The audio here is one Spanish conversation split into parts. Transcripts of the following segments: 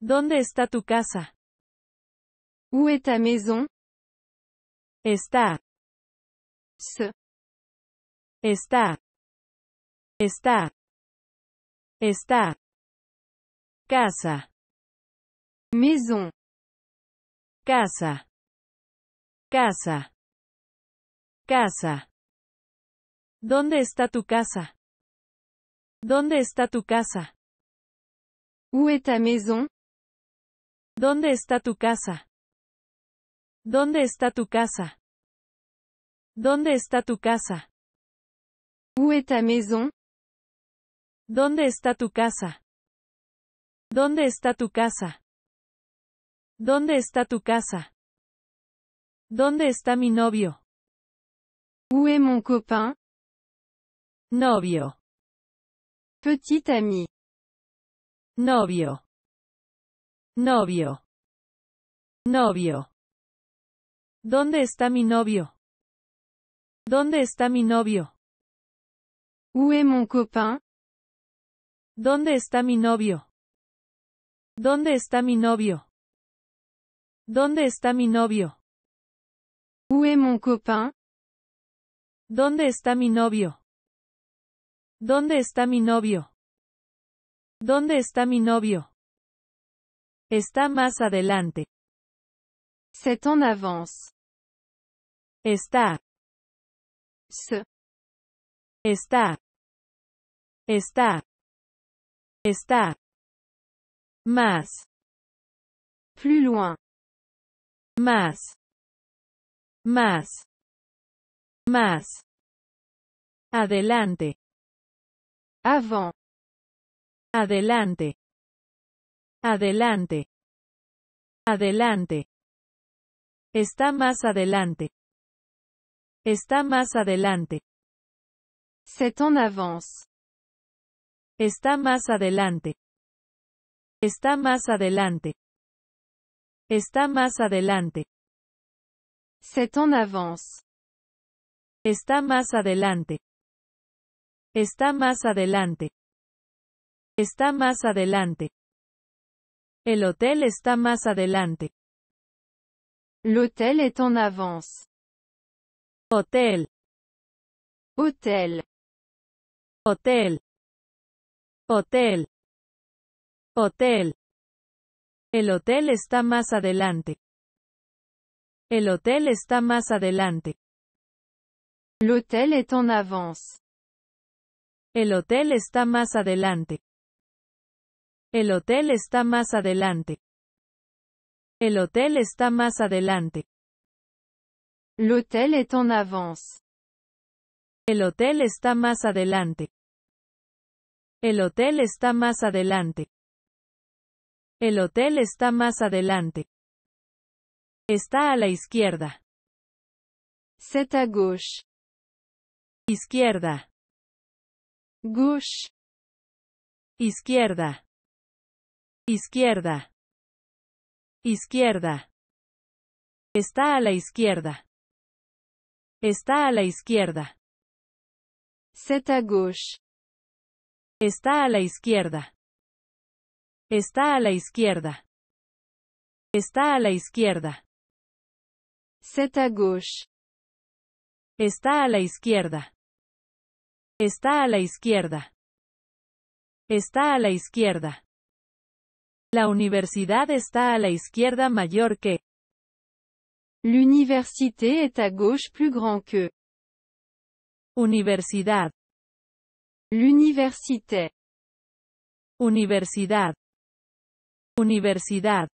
¿Dónde está tu casa? Où maison? Está. Se. Está. Está. Está. Casa. Maison. Casa. Casa. Casa. ¿Dónde está tu casa? ¿Dónde está tu casa? Où maison? ¿Dónde está tu casa? ¿Dónde está tu casa? ¿Dónde está tu casa? Où est ta maison? ¿Dónde está tu casa? ¿Dónde está tu casa? ¿Dónde está tu casa? ¿Dónde está mi novio? Où mon copain? Novio. Petit ami. Novio. Novio. Novio. ¿Dónde está mi novio? ¿Dónde está mi novio? Où mon copain? ¿Dónde está mi novio? ¿Dónde está mi novio? ¿Dónde está mi novio? Où mon copain? ¿Dónde está mi novio? ¿Dónde está mi novio? ¿Dónde está mi novio? Está más adelante. C'est en avance. Está. Se. Está. Está. Está. Más. Plus loin. Más. Más. Más. Adelante. Avant. Adelante. Adelante. Adelante. Está más adelante. Está más adelante. C'est en avance. Está más adelante. Está más adelante. Está más adelante. C'est en avance. Está más adelante. Está más adelante. Está más adelante. El hotel está más adelante. L'hôtel est en avance. Hotel. Hotel. Hotel. Hotel. Hotel. El hotel está más adelante. El hotel está más adelante. L'hôtel est en avance. El hotel está más adelante. El hotel está más adelante. El hotel está más adelante. L'hôtel est en avance. El hotel está más adelante. El hotel está más adelante. El hotel está más adelante. Está a la izquierda. C'est à gauche. Izquierda. Gauche. Izquierda. Izquierda. Izquierda. Está a la izquierda. Está a la izquierda. C'est gauche. Está a la izquierda. Está a la izquierda. Está a la izquierda. C'est Está a la izquierda. Está a la izquierda. Está a la izquierda. La universidad está a la izquierda mayor que. L'université est à gauche plus grand que. Universidad. L'université. Universidad. Universidad.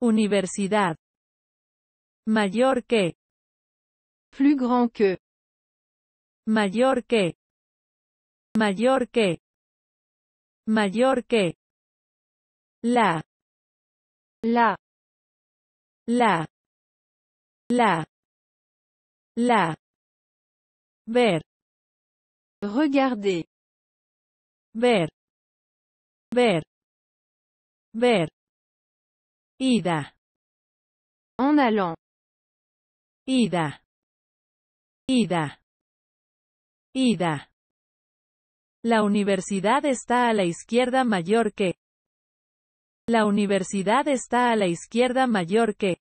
Universidad. Mayor que. Plus grand que. Mayor que. Mayor que. Mayor que la la la la la ver regarder ver ver ver ida en allant ida ida ida la universidad está a la izquierda mayor que la universidad está a la izquierda mayor que.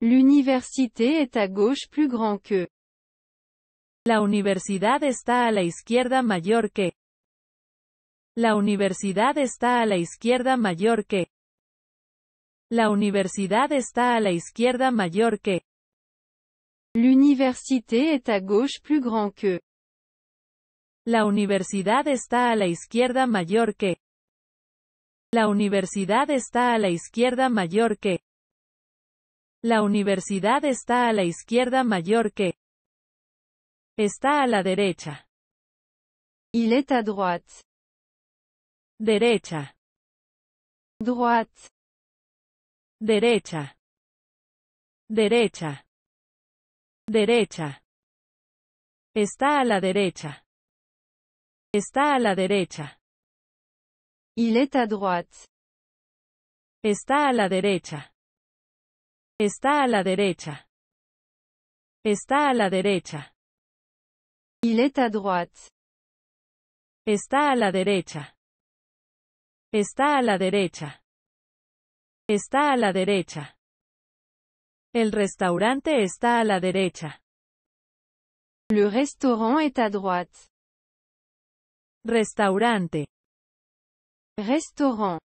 L'université est à gauche plus grand que. La universidad está a la izquierda mayor que. La universidad está a la izquierda mayor que. La universidad está a la izquierda mayor que. L'université est à gauche plus grand que. La universidad está a la izquierda mayor que. La universidad está a la izquierda mayor que. La universidad está a la izquierda mayor que. Está a la derecha. Il est à droite. Derecha. Droite. Derecha. Derecha. Derecha. Está a la derecha. Está a la derecha. Il est la droite. Está a la derecha. Está a la derecha. Está a la derecha. Il est droite. Está a la derecha. Está a la derecha. Está a la derecha. El restaurante está a la derecha. Le restaurant est à droite. Restaurante. Restaurante,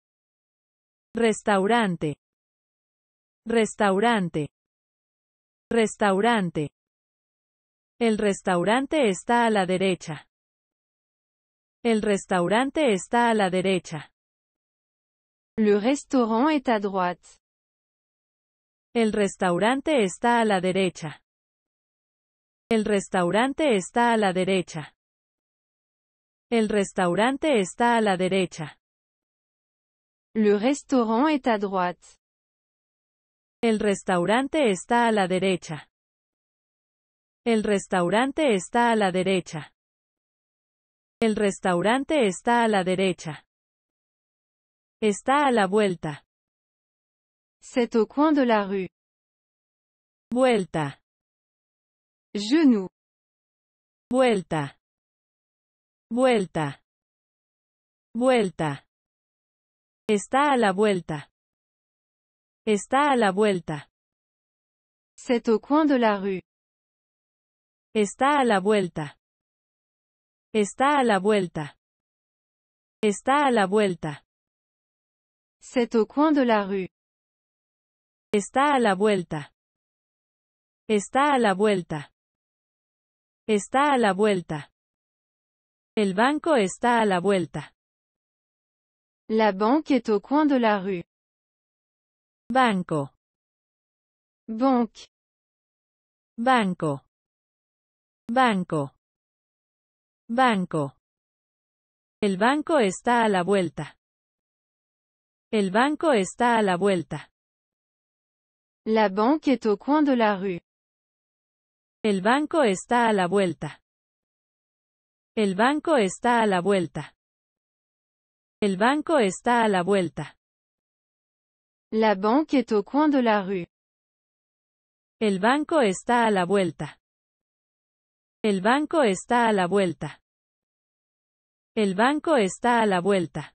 Restaurante. Restaurante. Restaurante. El restaurante está a la derecha. El restaurante está a la derecha. Le restaurant est à droite. El restaurante está a la derecha. El restaurante está a la derecha. El restaurante está a la derecha. Le restaurant est à droite. El restaurante está a la derecha. El restaurante está a la derecha. El restaurante está a la derecha. Está a la vuelta. C'est au coin de la rue. Vuelta. Genou. Vuelta. Vuelta. Vuelta. Está a la vuelta. Está a la vuelta. C'est au coin de la rue. Está a la vuelta. Está a la vuelta. Está a la vuelta. C'est au coin de la rue. Está a la vuelta. Está a la vuelta. Está a la vuelta. El banco está a la vuelta. La banque est au coin de la rue. Banco. Banque. Banco. Banco. Banco. El banco está a la vuelta. El banco está a la vuelta. La banque est au coin de la rue. El banco está a la vuelta. El banco está a la vuelta. El banco está a la vuelta. La banque est au coin de la rue. El banco está a la vuelta. El banco está a la vuelta. El banco está a la vuelta.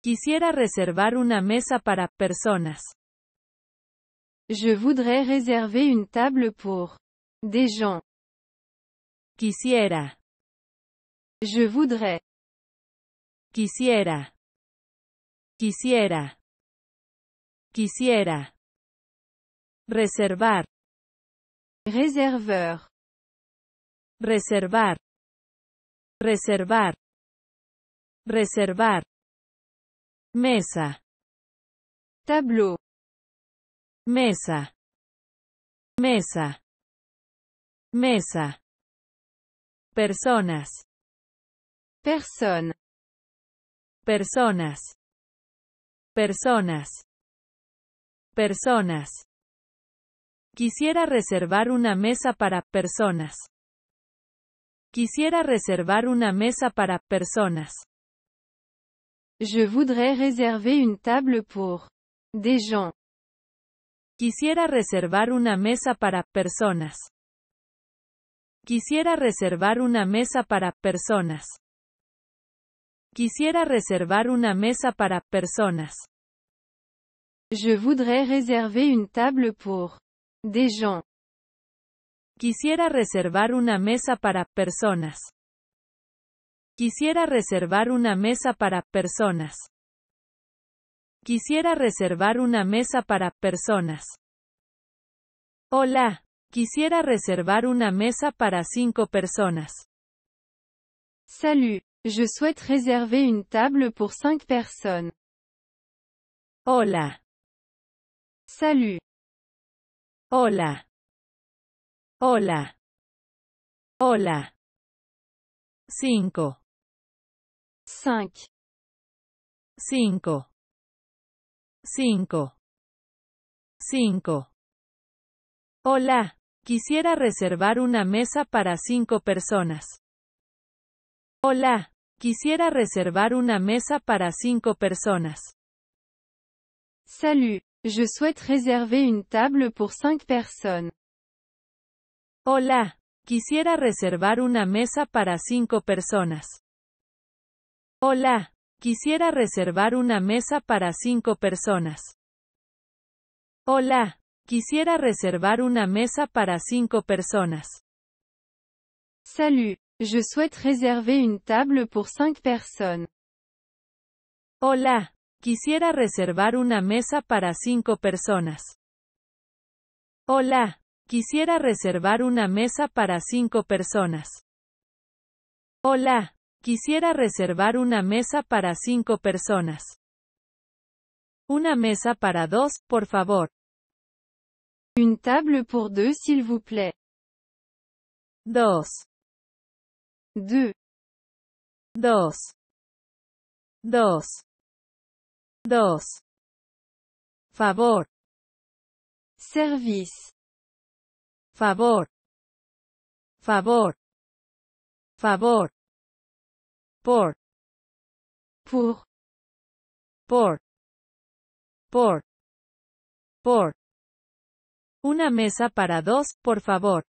Quisiera reservar una mesa para personas. Je voudrais réserver une table pour des gens. Quisiera. Je voudrais. Quisiera. Quisiera. Quisiera. Reservar. reserveur Reservar. Reservar. Reservar. Mesa. Tableau. Mesa. Mesa. Mesa. Personas. Personne personas, personas, personas. Quisiera reservar una mesa para personas. Quisiera reservar una mesa para personas. Je voudrais réserver une table pour des gens. Quisiera reservar una mesa para personas. Quisiera reservar una mesa para personas. Quisiera reservar una mesa para personas. Je voudrais réserver une table pour des gens. Quisiera reservar una mesa para personas. Quisiera reservar una mesa para personas. Quisiera reservar una mesa para personas. Hola, quisiera reservar una mesa para cinco personas. Salut, Je souhaite réserver une table pour 5 personnes. Hola. Salut. Hola. Hola. Hola. 5. 5. 5. 5. 5. Hola, quisiera reservar una mesa para 5 personas. Hola, Quisiera reservar una mesa para cinco personas. Salut, je souhaite réserver une table pour cinq personnes. Hola, quisiera reservar una mesa para cinco personas. Hola, quisiera reservar una mesa para cinco personas. Hola, quisiera reservar una mesa para cinco personas. Salut, Je souhaite réserver une table pour 5 personnes. Hola, quisiera reservar una mesa para cinco personas. Hola, quisiera reservar una mesa para cinco personas. Hola, quisiera reservar una mesa para cinco personas. Una mesa para dos, por favor. Une table pour dos, s'il vous plaît. Dos du, dos, dos, dos, favor, service, favor, favor, favor, por, pour, por, por, por. Una mesa para dos, por favor.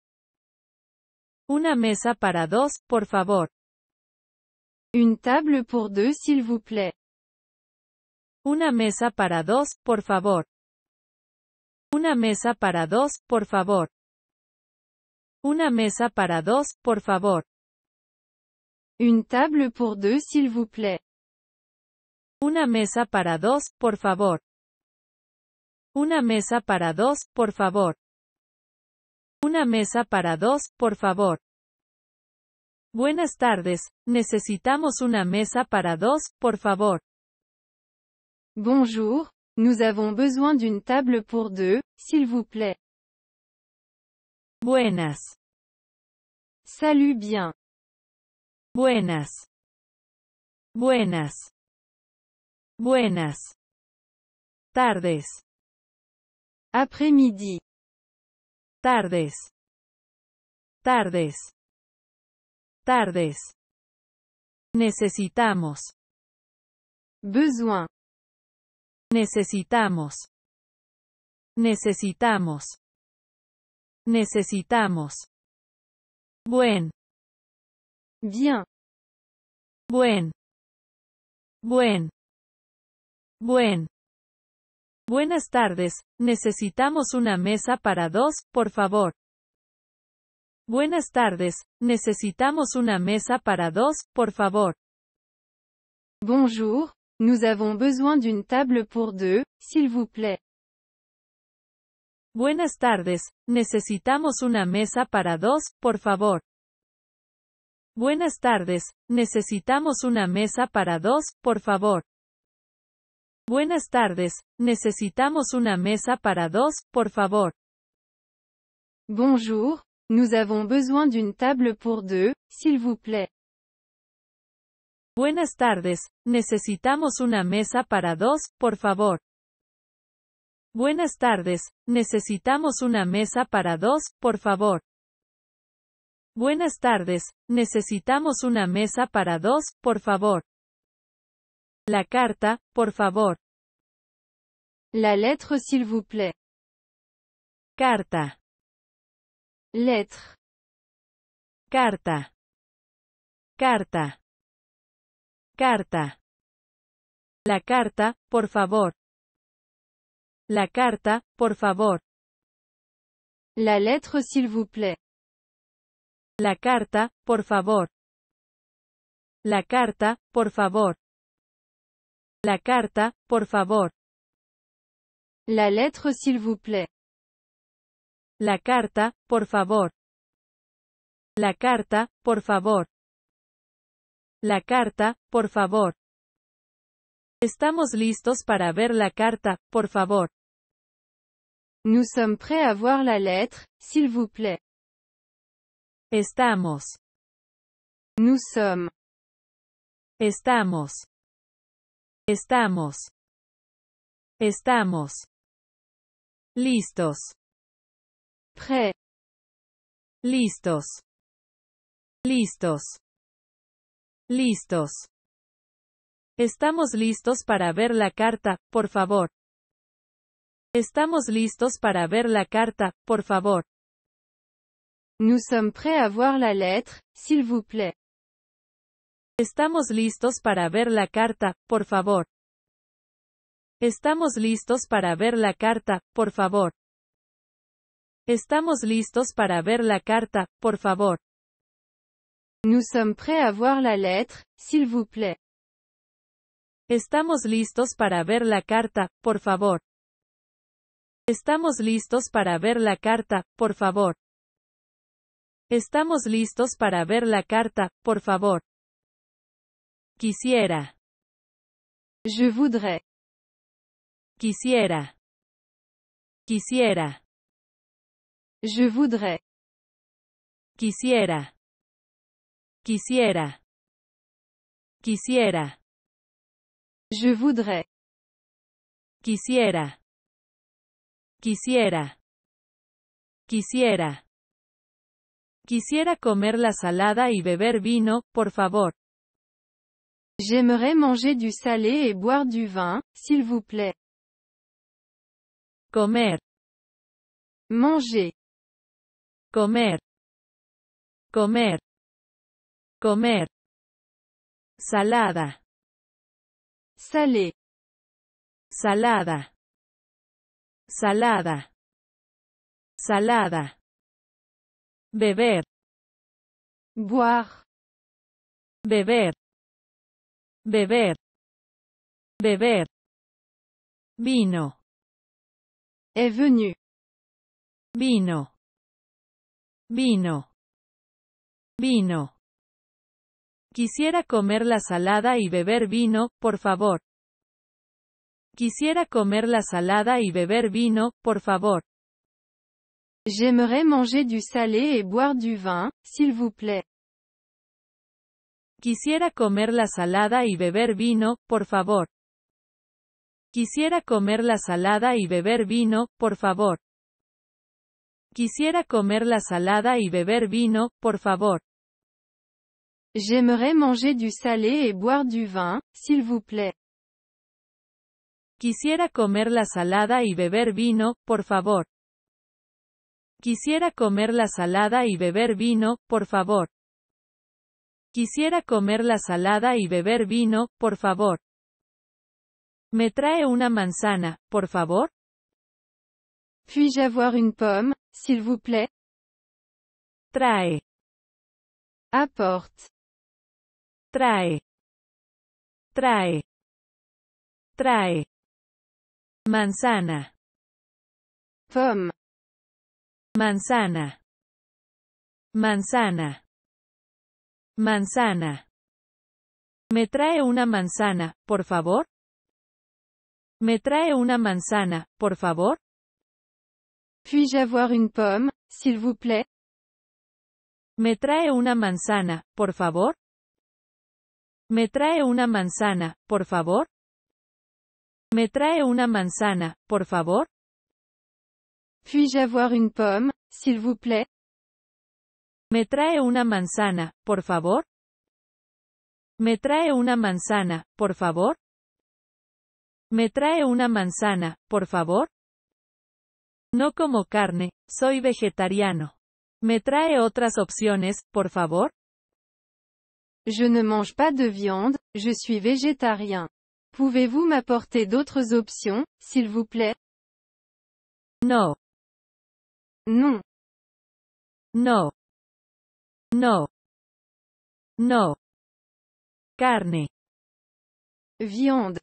Una mesa para dos, por favor. Une table pour deux, s'il vous plaît. Una mesa para dos, por favor. Una mesa para dos, por favor. Una mesa para dos, por favor. Une table pour deux, s'il vous plaît. Una mesa para dos, por favor. Una mesa para dos, por favor. Una mesa para dos, por favor. Buenas tardes, necesitamos una mesa para dos, por favor. Bonjour, nous avons besoin d'une table pour deux, s'il vous plaît. Buenas. Salut bien. Buenas. Buenas. Buenas. Tardes. Après-midi. tardes, tardes, tardes. Necesitamos. Besoin. Necesitamos. Necesitamos. Necesitamos. Buen. Bien. Buen. Buen. Buen. Buenas tardes, necesitamos una mesa para dos, por favor. Buenas tardes, necesitamos una mesa para dos, por favor. Bonjour, nous avons besoin d'une table pour deux, s'il vous plaît. Buenas tardes, necesitamos una mesa para dos, por favor. Buenas tardes, necesitamos una mesa para dos, por favor. Buenas tardes, necesitamos una mesa para dos, por favor. Bonjour, nous avons besoin d'une table pour deux, s'il vous plaît. Buenas tardes, necesitamos una mesa para dos, por favor. Buenas tardes, necesitamos una mesa para dos, por favor. Buenas tardes, necesitamos una mesa para dos, por favor. La carta, por favor. La lettre s'il vous plaît. Carta. Lettre. Carta. Carta. Carta. La carta, por favor. La carta, por favor. La lettre s'il vous plaît. La carta, por favor. La carta, por favor. La carta, por favor. La lettre, s'il vous plaît. La carta, por favor. La carta, por favor. La carta, por favor. Estamos listos para ver la carta, por favor. Nous sommes prêts à voir la lettre, s'il vous plaît. Estamos. Nous sommes. Estamos. Estamos. Estamos. Listos. Pre. Listos. Listos. Listos. Estamos listos para ver la carta, por favor. Estamos listos para ver la carta, por favor. Nous sommes prêts à voir la lettre, s'il vous plaît. Estamos listos para ver la carta, por favor. Estamos listos para ver la carta, por favor. Estamos listos para ver la carta, por favor. Nous sommes prêts à voir la lettre, s'il vous plaît. Estamos listos para ver la carta, por favor. Estamos listos para ver la carta, por favor. Estamos listos para ver la carta, por favor. Quisiera. Je voudrais. Quisiera. Quisiera. Je voudrais. Quisiera. Quisiera. Quisiera. Je voudrais. Quisiera. Quisiera. Quisiera. Quisiera comer la salada y beber vino, por favor. J'aimerais manger du salé et boire du vin, s'il vous plaît. Comer. Manger. Comer. Comer. Comer. Salada. Salé. Salada. Salada. Salada. Beber. Boire. Beber. beber, beber, vino, Es er venu, vino, vino, vino. Quisiera comer la salada y beber vino, por favor. Quisiera comer la salada y beber vino, por favor. J'aimerais manger du salé et boire du vin, s'il vous plaît. Quisiera comer la salada y beber vino, por favor. Quisiera comer la salada y beber vino, por favor. Quisiera comer la salada y beber vino, por favor. J'aimerais manger du salé et boire du vin, s'il vous plaît. Quisiera comer la salada y beber vino, por favor. Quisiera comer la salada y beber vino, por favor. Quisiera comer la salada y beber vino, por favor. ¿Me trae una manzana, por favor? Puis-je avoir une pomme, s'il vous plaît? Trae. Apporte. Trae. Trae. Trae. Manzana. Pomme. Manzana. Manzana. Manzana. ¿Me trae una manzana, por favor? ¿Me trae una manzana, por favor? Puis-je avoir une pomme, s'il vous plaît? ¿Me trae una manzana, por favor? ¿Me trae una manzana, por favor? ¿Me trae una manzana, por favor? Puis-je avoir une pomme, s'il vous plaît? ¿Me trae una manzana, por favor? ¿Me trae una manzana, por favor? ¿Me trae una manzana, por favor? No como carne, soy vegetariano. ¿Me trae otras opciones, por favor? Je ne mange pas de viande, je suis végétarien. Pouvez-vous m'apporter d'autres options, s'il vous plaît? No. Non. No. No. No. Carne. Viande.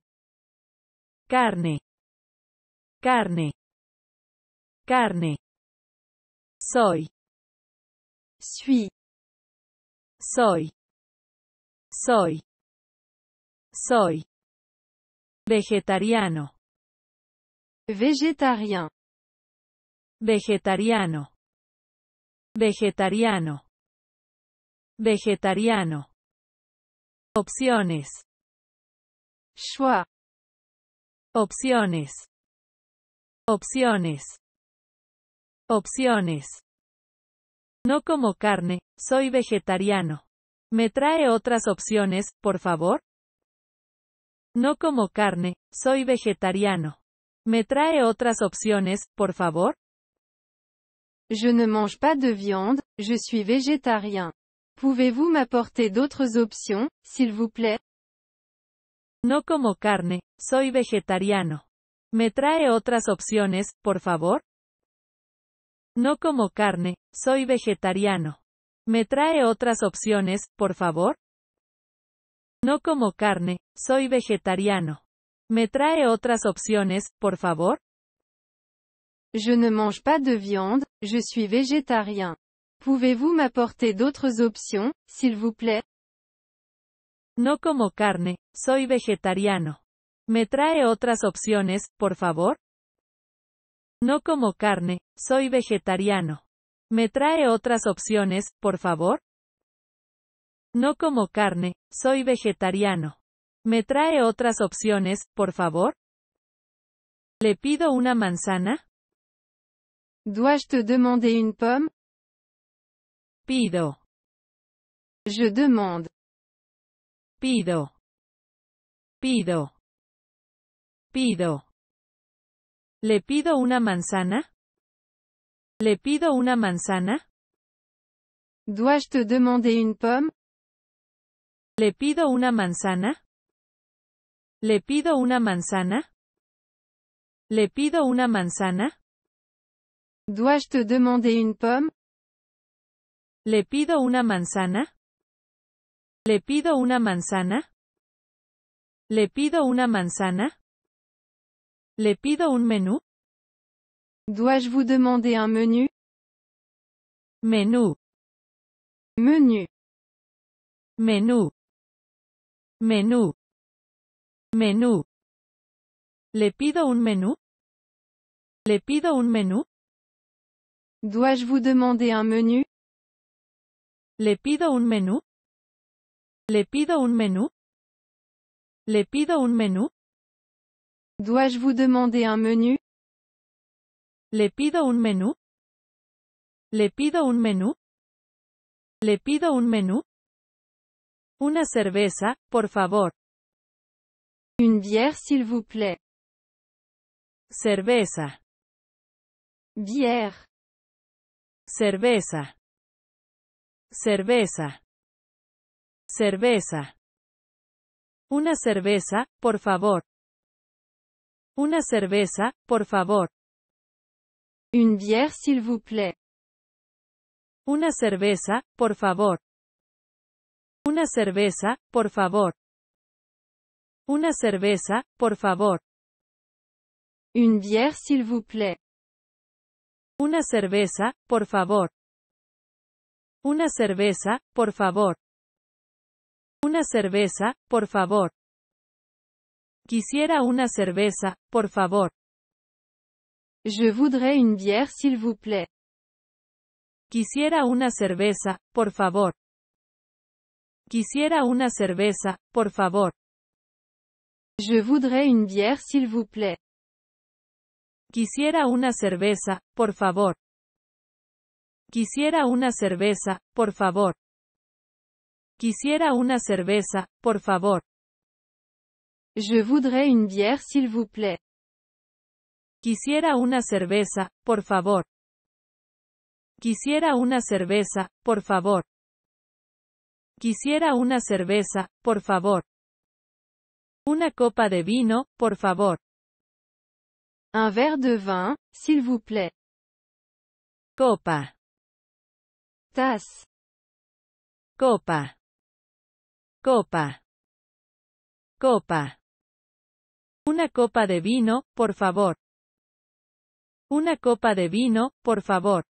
Carne. Carne. Carne. Soy. Suis. Soy. Soy. Soy. Vegetariano. Vegetariano. Vegetariano. Vegetariano. Vegetariano. Opciones. Choix. Opciones. Opciones. Opciones. No como carne, soy vegetariano. ¿Me trae otras opciones, por favor? No como carne, soy vegetariano. ¿Me trae otras opciones, por favor? Je ne mange pas de viande, je suis végétarien. Pouvez-vous m'apporter d'autres options, s'il vous plaît? No como carne, soy vegetariano. ¿Me trae otras opciones, por favor? No como carne, soy vegetariano. ¿Me trae otras opciones, por favor? No como carne, soy vegetariano. ¿Me trae otras opciones, por favor? Je ne mange pas de viande, je suis végétarien. Puede vous m'apporter d'autres options, s'il vous plaît? No como carne, soy vegetariano. ¿Me trae otras opciones, por favor? No como carne, soy vegetariano. ¿Me trae otras opciones, por favor? No como carne, soy vegetariano. ¿Me trae otras opciones, por favor? ¿Le pido una manzana? dois te demander pomme? Pido. Je demande. Pido. Pido. Pido. ¿Le pido una manzana? ¿Le pido una manzana? Dois-je te demander une pomme? ¿Le pido una manzana? ¿Le pido una manzana? ¿Le pido una manzana? Dois-je te demander une pomme? ¿Le pido una manzana? ¿Le pido una manzana? ¿Le pido una manzana? ¿Le pido un menú? Dois-je vous demander un menu? Menú. Menu. Menú. Menú. Menú. ¿Le pido un menú? ¿Le pido un menú? Dois-je vous demander un menu? Le pido un menú. Le pido un menú. Le pido un menú. Dois-je vous demander un menu? Le pido un menú. Le pido un menú. Le pido un menú. Una cerveza, por favor. Une bière s'il vous plaît. Cerveza. Bière. Cerveza. Cerveza. Cerveza. Una cerveza, por favor. Una cerveza, por favor. Une bière, s'il vous plaît. Una cerveza, por favor. Una cerveza, por favor. Una cerveza, por favor. Une bière, s'il vous plaît. Una cerveza, por favor. Una cerveza, por favor. Una cerveza, por favor. Quisiera una cerveza, por favor. Je voudrais une bière s'il vous plaît. Quisiera una cerveza, por favor. Quisiera una cerveza, por favor. Je voudrais une bière s'il vous plaît. Quisiera una cerveza, por favor. Quisiera una cerveza, por favor. Quisiera una cerveza, por favor. Je voudrais une bière s'il vous plaît. Quisiera una cerveza, por favor. Quisiera una cerveza, por favor. Quisiera una cerveza, por favor. Una copa de vino, por favor. Un verre de vin, s'il vous plaît. Copa. Copa. Copa. Copa. Una copa de vino, por favor. Una copa de vino, por favor.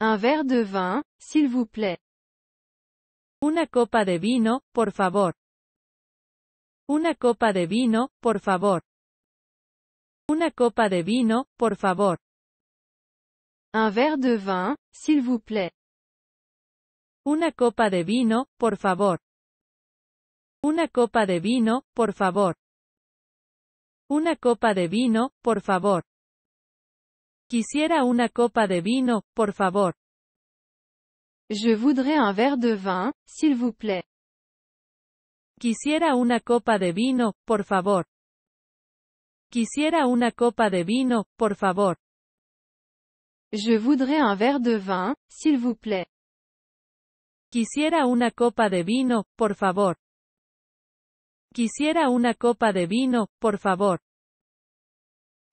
Un verre de vin, s'il vous plaît. Una copa de vino, por favor. Una copa de vino, por favor. Una copa de vino, por favor. Un verre de vin, S'il vous plaît. Una copa de vino, por favor. Una copa de vino, por favor. Una copa de vino, por favor. Quisiera una copa de vino, por favor. Je voudrais un verre de vin, s'il vous plaît. Quisiera una copa de vino, por favor. Quisiera una copa de vino, por favor. Je voudrais un verre de vin, s'il vous plaît. Quisiera una copa de vino, por favor. Quisiera una copa de vino, por favor.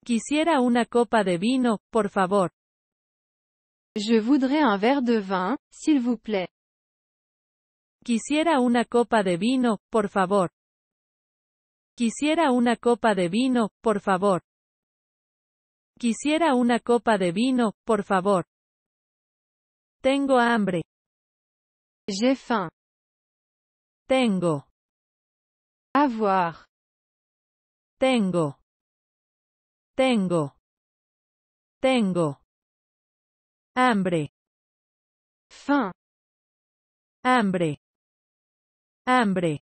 Quisiera una copa de vino, por favor. Je voudrais un verre de vin, s'il vous plaît. Quisiera una copa de vino, por favor. Quisiera una copa de vino, por favor. Quisiera una copa de vino, por favor. Tengo hambre. J'ai faim. Tengo. Avoir. Tengo. Tengo. Tengo. Hambre. Faim. Hambre. Hambre.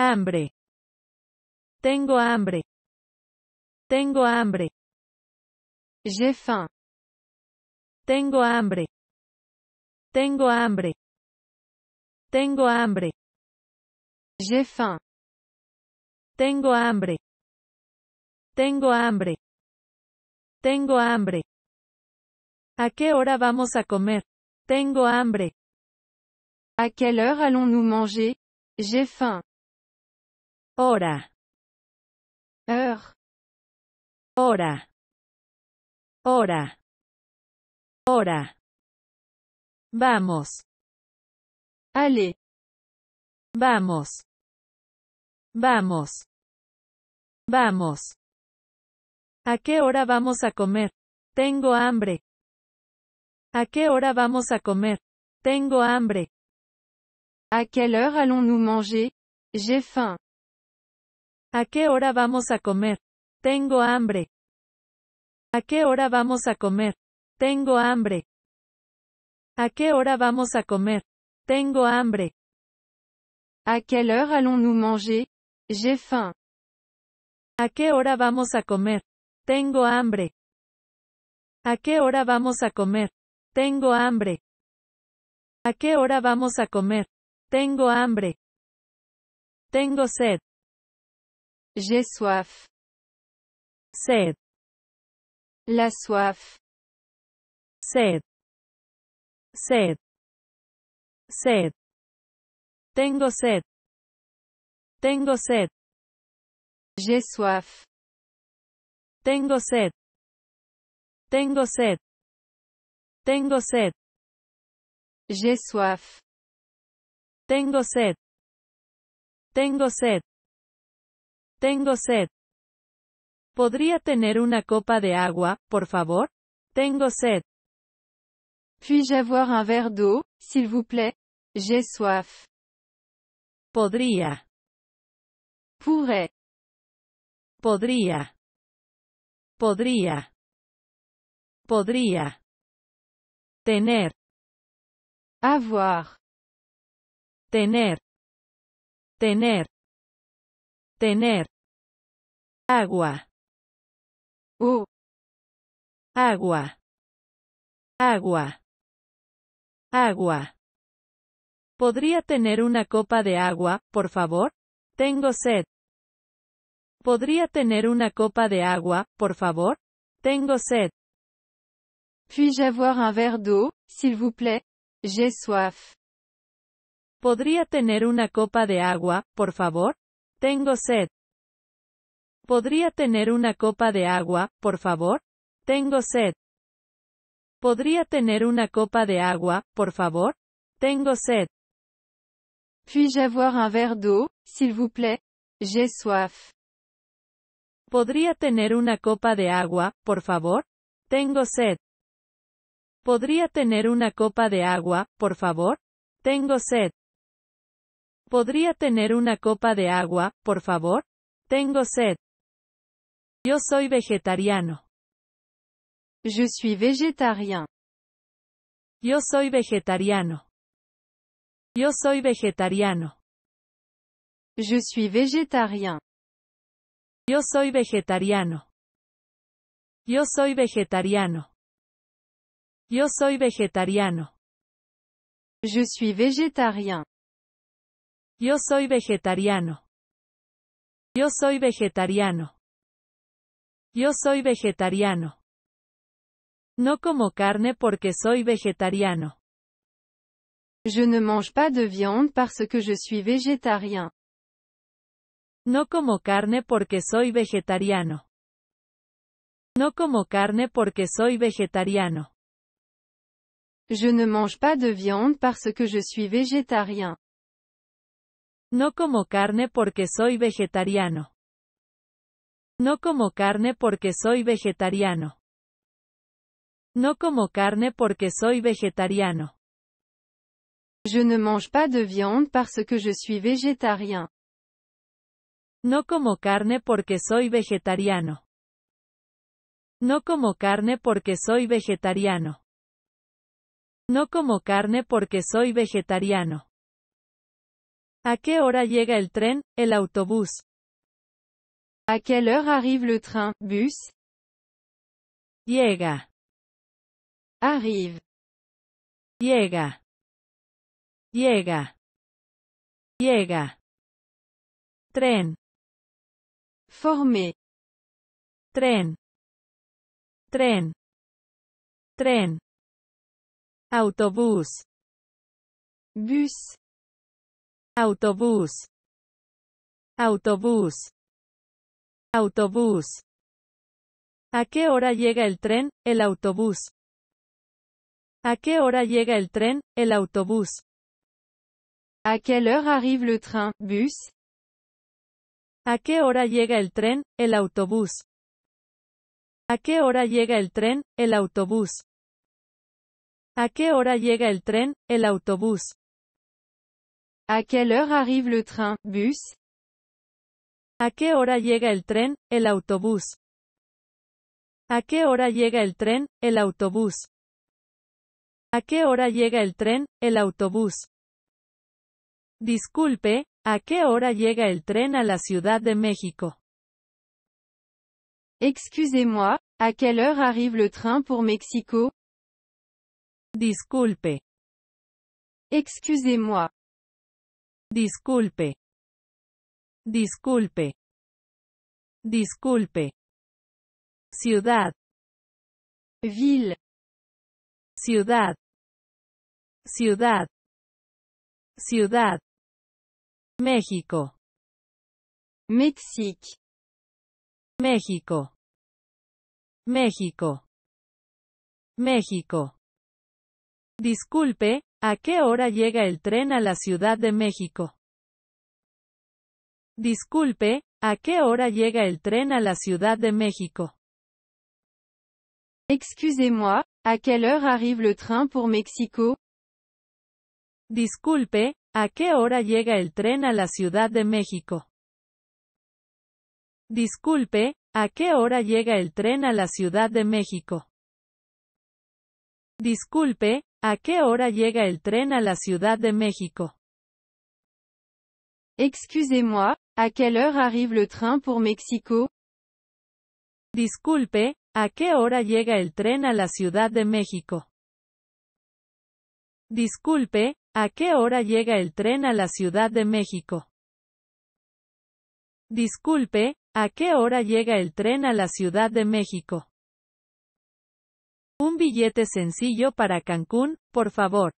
Hambre. Tengo hambre. Tengo hambre. J'ai faim. Tengo hambre. Tengo hambre. Tengo hambre. J'ai faim. Tengo hambre. Tengo hambre. Tengo hambre. ¿A qué hora vamos a comer? Tengo hambre. ¿A qué heure allons-nous manger? J'ai faim. Hora. Heure. Hora. Hora. Hora. Vamos. ale. Vamos. Vamos. Vamos. ¿A qué hora vamos a comer? Tengo hambre. ¿A qué hora vamos a comer? Tengo hambre. ¿A qué hora allons-nous manger? J'ai faim. ¿A qué hora vamos a comer? Tengo hambre. ¿A qué hora vamos a comer? Tengo hambre. ¿A qué hora vamos a comer? Tengo hambre. ¿A qué hora allons-nous manger? J'ai faim. ¿A qué hora vamos a comer? Tengo hambre. ¿A qué hora vamos a comer? Tengo hambre. ¿A qué hora vamos a comer? Tengo hambre. Tengo sed. J'ai soif. Sed. La soif. Sed. Sed. Sed. Tengo sed. Tengo sed. J'ai soif. Tengo sed. Tengo sed. Tengo sed. J'ai soif. Tengo sed. Tengo sed. Tengo sed. ¿Podría tener una copa de agua, por favor? Tengo sed. Puis-je avoir un verre d'eau, s'il vous plaît? J'ai soif. Podría. Pourrait. Podría. Podría. Podría. Tener. Avoir. Tener. Tener. Tener. Agua. Agua. Agua. Agua. ¿Podría tener una copa de agua, por favor? Tengo sed. ¿Podría tener una copa de agua, por favor? Tengo sed. Puis-je avoir un verre d'eau, s'il vous plaît? J'ai soif. ¿Podría tener una copa de agua, por favor? Tengo sed. ¿Podría tener una copa de agua, por favor? Tengo sed. ¿Podría tener una copa de agua, por favor? Tengo sed. Puis-je avoir un verre d'eau, s'il vous plaît? J'ai soif. ¿Podría tener una copa de agua, por favor? Tengo sed. ¿Podría tener una copa de agua, por favor? Tengo sed. ¿Podría tener una copa de agua, por favor? Tengo sed. Yo soy vegetariano. Yo soy végétarien. Yo soy vegetariano. Yo soy vegetariano. Je suis végétarien. Yo soy vegetariano. Yo soy vegetariano. Yo soy vegetariano. Je suis végétarien. Yo soy vegetariano. Yo soy vegetariano. Yo soy vegetariano. No como carne porque soy vegetariano. Je ne mange pas de viande parce que je suis végétarien. No como carne porque soy vegetariano. No como carne porque soy vegetariano. Je ne mange pas de viande parce que je suis végétarien. No como carne porque soy vegetariano. No como carne porque soy vegetariano. No como carne porque soy vegetariano. Je ne mange pas de viande parce que je suis végétarien. No como carne porque soy vegetariano. No como carne porque soy vegetariano. No como carne porque soy vegetariano. ¿A qué hora llega el tren, el autobús? À quelle heure arrive le train, bus Llega. Arrive. Llega. Llega. Llega. Tren. Formé. Tren. Tren. Tren. Autobus. Bus. Autobus. Autobus. Autobús. ¿A qué hora llega el tren? El autobús. ¿A qué hora llega el tren? El autobús. ¿A qué hora arrive le train? Bus. ¿A qué hora llega el tren? El autobús. ¿A qué hora llega el tren? El autobús. ¿A qué hora llega el tren? El autobús. ¿A qué hora arrive le train? Bus. ¿A qué hora llega el tren, el autobús? ¿A qué hora llega el tren, el autobús? ¿A qué hora llega el tren, el autobús? Disculpe, ¿a qué hora llega el tren a la Ciudad de México? Excusez-moi, ¿a quelle heure arrive le train pour Mexico? Disculpe. Excusez-moi. Disculpe. Disculpe. Disculpe. Ciudad. Ville. Ciudad. Ciudad. Ciudad. México. Mexique. México. México. México. Disculpe, ¿a qué hora llega el tren a la Ciudad de México? Disculpe, ¿a qué hora llega el tren a la Ciudad de México? Excusez-moi, ¿a quelle heure arrive le train pour Mexico? Disculpe, ¿a qué hora llega el tren a la Ciudad de México? Disculpe, ¿a qué hora llega el tren a la Ciudad de México? Disculpe, ¿a qué hora llega el tren a la Ciudad de México? Excusez-moi, ¿A qué hora arrive le train pour Mexico? Disculpe, ¿a qué hora llega el tren a la Ciudad de México? Disculpe, ¿a qué hora llega el tren a la Ciudad de México? Disculpe, ¿a qué hora llega el tren a la Ciudad de México? Un billete sencillo para Cancún, por favor.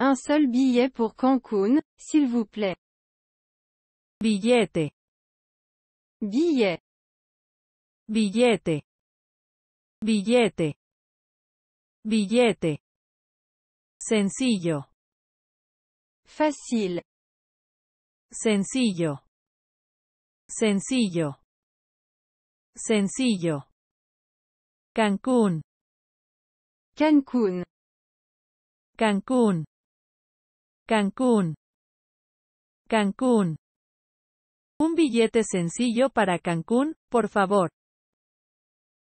Un seul billet pour Cancún, s'il vous plaît billete, billete, billete, billete, sencillo, fácil, sencillo, sencillo, sencillo, Cancún, Cancún, Cancún, Cancún, Cancún. Un billete sencillo para Cancún, por favor.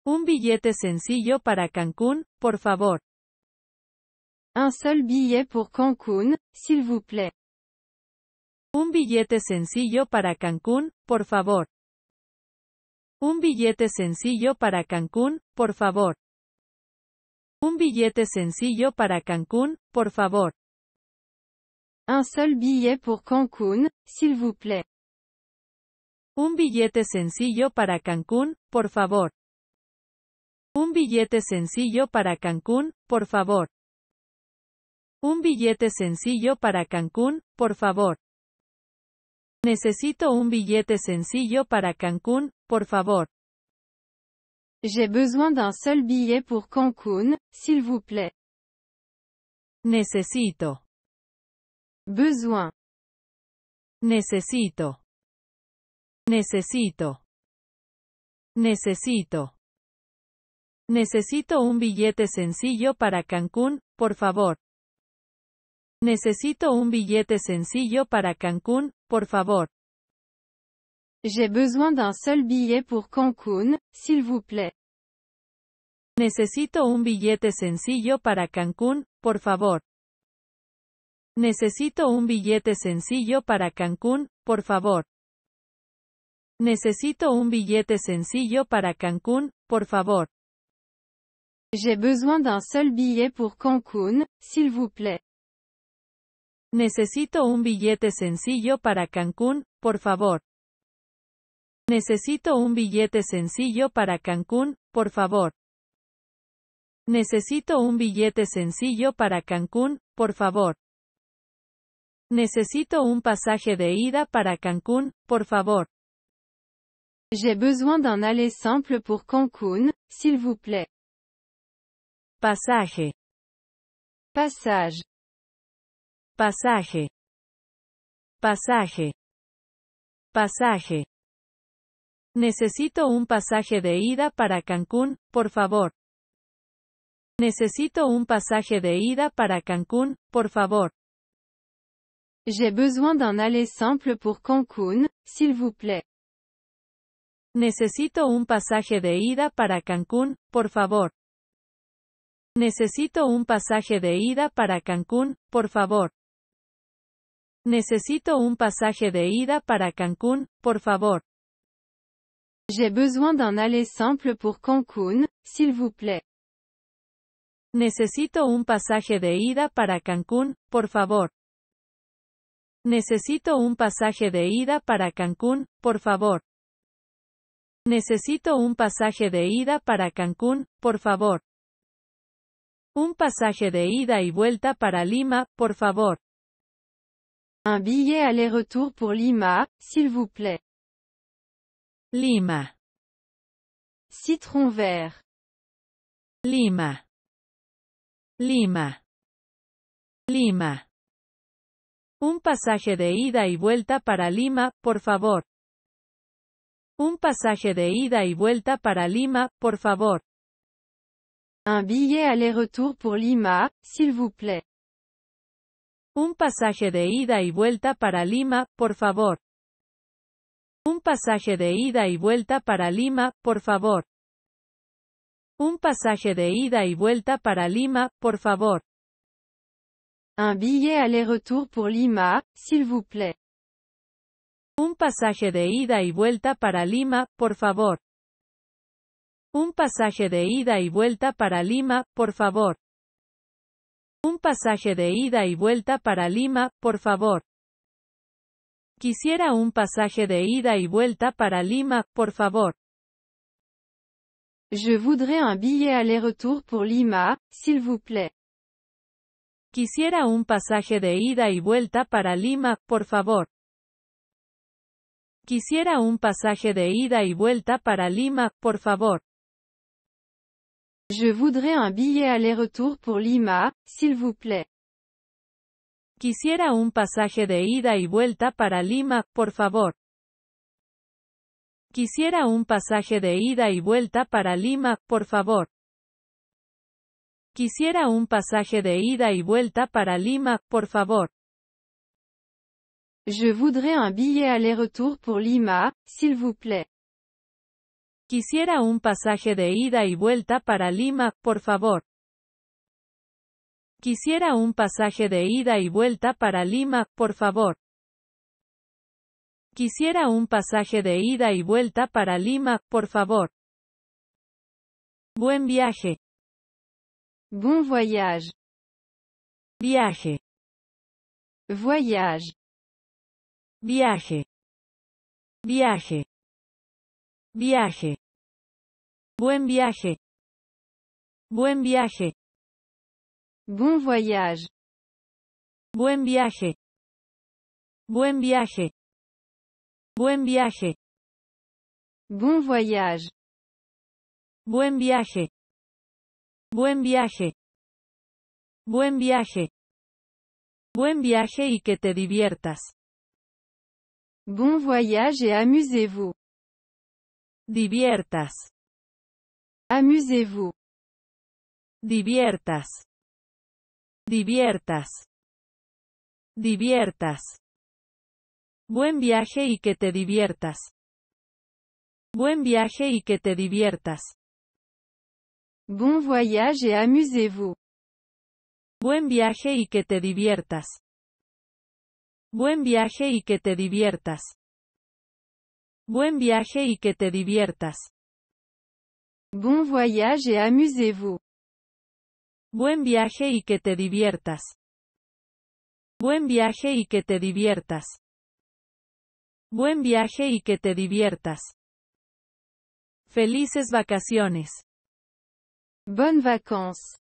Un billete sencillo para Cancún, por favor. Un seul billet pour Cancún, s'il vous plaît. Un billete sencillo para Cancún, por favor. Un billete sencillo para Cancún, por favor. Un billete sencillo para Cancún, por favor. Un seul billet pour Cancún, s'il vous plaît. Un billete sencillo para Cancún, por favor. Un billete sencillo para Cancún, por favor. Un billete sencillo para Cancún, por favor. Necesito un billete sencillo para Cancún, por favor. J'ai besoin d'un seul billet pour Cancún, s'il vous plaît. Necesito. Besoin. Necesito. Necesito. Necesito. Necesito un billete sencillo para Cancún, por favor. Necesito un billete sencillo para Cancún, por favor. J'ai besoin d'un seul billet pour Cancún, s'il vous plaît. Necesito un billete sencillo para Cancún, por favor. Necesito un billete sencillo para Cancún, por favor. Necesito un billete sencillo para Cancún, por favor. Necesito un billete sencillo para Cancún, por favor. Necesito un billete sencillo para Cancún, por favor. Necesito un billete sencillo para Cancún, por favor. Necesito un pasaje de ida para Cancún, por favor. J'ai besoin d'un aller simple pour Cancún, s'il vous plaît. Passage Passage. Passage Passage Passage Necesito un pasaje de ida para Cancún, por favor. Necesito un pasaje de ida para Cancún, por favor. J'ai besoin d'un aller simple pour Cancún, s'il vous plaît. Necesito un pasaje de ida para Cancún, por favor. Necesito un pasaje de ida para Cancún, por favor. Necesito un pasaje de ida para Cancún, por favor. J'ai besoin d'un aller pour Cancún, s'il vous plaît. Necesito un pasaje de ida para Cancún, por favor. Necesito un pasaje de ida para Cancún, por favor. Necesito un pasaje de ida para Cancún, por favor. Un pasaje de ida y vuelta para Lima, por favor. Un billet aller-retour pour Lima, s'il vous plaît. Lima. Citron vert. Lima. Lima. Lima. Un pasaje de ida y vuelta para Lima, por favor. Un pasaje de ida y vuelta para Lima, por favor. Un billet aller-retour pour Lima, s'il vous plaît. Un pasaje de ida y vuelta para Lima, por favor. Un pasaje de ida y vuelta para Lima, por favor. Un pasaje de ida y vuelta para Lima, por favor. Un billet aller-retour pour Lima, s'il vous plaît. Un pasaje de ida y vuelta para Lima, por favor. Un pasaje de ida y vuelta para Lima, por favor. Un pasaje de ida y vuelta para Lima, por favor. Quisiera un pasaje de ida y vuelta para Lima, por favor. Je voudrais un billet aller-retour pour Lima, s'il vous plaît. Quisiera un pasaje de ida y vuelta para Lima, por favor. Quisiera un pasaje de ida y vuelta para Lima, por favor. Je voudrais un billet aller-retour pour Lima, s'il vous plaît. Quisiera un pasaje de ida y vuelta para Lima, por favor. Quisiera un pasaje de ida y vuelta para Lima, por favor. Quisiera un pasaje de ida y vuelta para Lima, por favor. Je voudrais un billet aller-retour pour Lima, s'il vous plaît. Quisiera un pasaje de ida y vuelta para Lima, por favor. Quisiera un pasaje de ida y vuelta para Lima, por favor. Quisiera un pasaje de ida y vuelta para Lima, por favor. Buen viaje. Bon voyage. Viaje. Voyage. Viaje. Viaje. Viaje. Buen viaje. Buen viaje. Buen voyage. Buen viaje. Buen viaje. Buen viaje. Bon voyage. Buen viaje. Buen viaje. Buen viaje. Buen viaje y que te diviertas. Bon voyage et amusez-vous. Diviertas. Amusez-vous. Diviertas. Diviertas. Diviertas. Buen viaje y que te diviertas. Buen viaje y que te diviertas. Bon voyage et amusez-vous. Buen viaje y que te diviertas. Buen viaje y que te diviertas. Buen viaje y que te diviertas. Bon voyage et amusez Buen viaje y que te diviertas. Buen viaje y que te diviertas. Buen viaje y que te diviertas. Felices vacaciones. Bonnes vacances.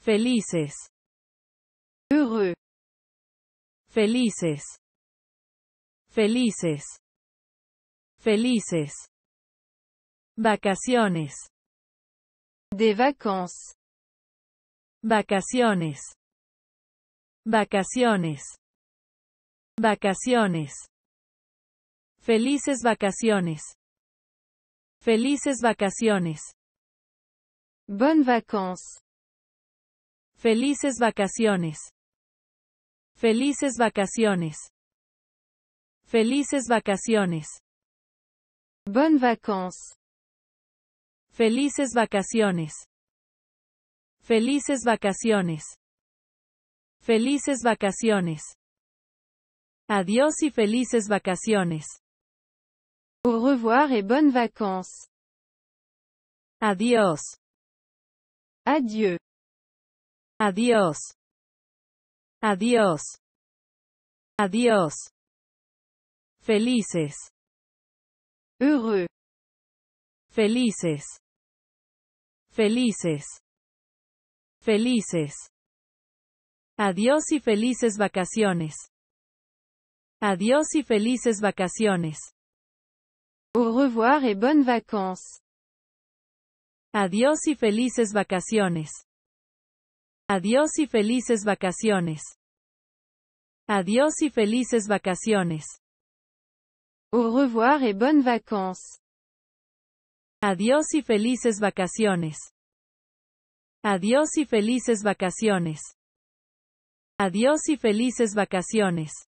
Felices. Heureux. Felices. Felices. Felices. Vacaciones. de vacances. Vacaciones. Vacaciones. Vacaciones. Felices vacaciones. Felices vacaciones. Bon vacances. Felices vacaciones. Felices vacaciones. Felices vacaciones. Bonnes vacances. Felices vacaciones. Felices vacaciones. Felices vacaciones. Adiós y felices vacaciones. Au revoir et bonnes vacances. Adiós. Adieu. Adiós. Adiós. Adiós. Felices. Heureux. Felices. Felices. Felices. Adiós y felices vacaciones. Adiós y felices vacaciones. Au revoir et bonnes vacances. Adiós y felices vacaciones. Adiós y felices vacaciones. Adiós y felices vacaciones. Au revoir et bonnes vacances. Adiós y felices vacaciones. Adiós y felices vacaciones. Adiós y felices vacaciones.